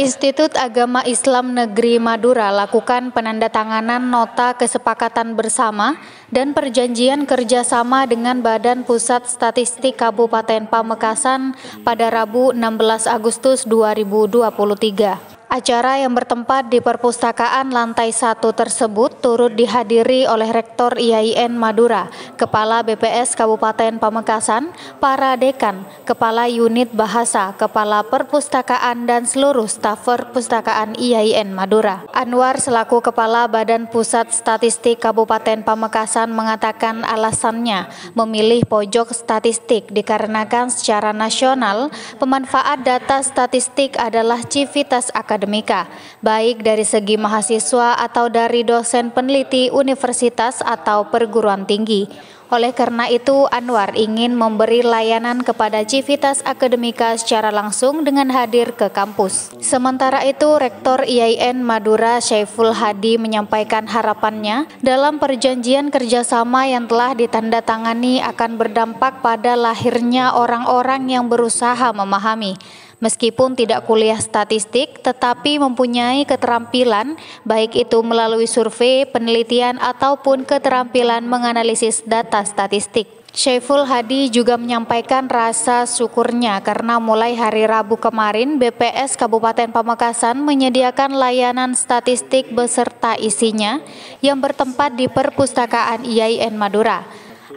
Institut Agama Islam Negeri Madura lakukan penandatanganan nota kesepakatan bersama dan perjanjian kerjasama dengan Badan Pusat Statistik Kabupaten Pamekasan pada Rabu 16 Agustus 2023. Acara yang bertempat di perpustakaan lantai satu tersebut turut dihadiri oleh Rektor IAIN Madura, Kepala BPS Kabupaten Pamekasan, para dekan, Kepala Unit Bahasa, Kepala Perpustakaan dan seluruh staf perpustakaan IAIN Madura. Anwar selaku Kepala Badan Pusat Statistik Kabupaten Pamekasan mengatakan alasannya memilih pojok statistik dikarenakan secara nasional pemanfaat data statistik adalah civitas akademik akademika, baik dari segi mahasiswa atau dari dosen peneliti universitas atau perguruan tinggi. Oleh karena itu, Anwar ingin memberi layanan kepada civitas akademika secara langsung dengan hadir ke kampus. Sementara itu, Rektor IAIN Madura Syaiful Hadi menyampaikan harapannya dalam perjanjian kerjasama yang telah ditandatangani akan berdampak pada lahirnya orang-orang yang berusaha memahami Meskipun tidak kuliah statistik, tetapi mempunyai keterampilan, baik itu melalui survei, penelitian, ataupun keterampilan menganalisis data statistik. Syaiful Hadi juga menyampaikan rasa syukurnya karena mulai hari Rabu kemarin BPS Kabupaten Pamekasan menyediakan layanan statistik beserta isinya yang bertempat di Perpustakaan IAIN Madura.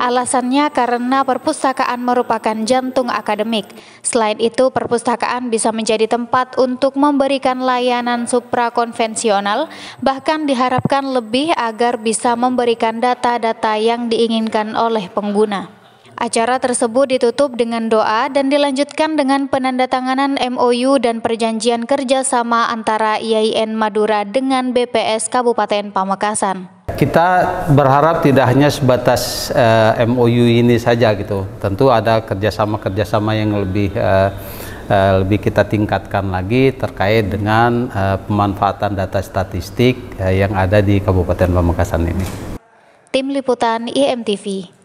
Alasannya karena perpustakaan merupakan jantung akademik. Selain itu, perpustakaan bisa menjadi tempat untuk memberikan layanan supra konvensional, bahkan diharapkan lebih agar bisa memberikan data-data yang diinginkan oleh pengguna. Acara tersebut ditutup dengan doa dan dilanjutkan dengan penandatanganan MOU dan perjanjian kerjasama antara IAIN Madura dengan BPS Kabupaten Pamekasan kita berharap tidak hanya sebatas uh, eh, MOU ini saja gitu. Tentu ada kerjasama-kerjasama yang lebih uh, uh, lebih kita tingkatkan lagi terkait dengan uh, pemanfaatan data statistik uh, yang ada di Kabupaten Pamekasan ini. Tim Liputan IMTV.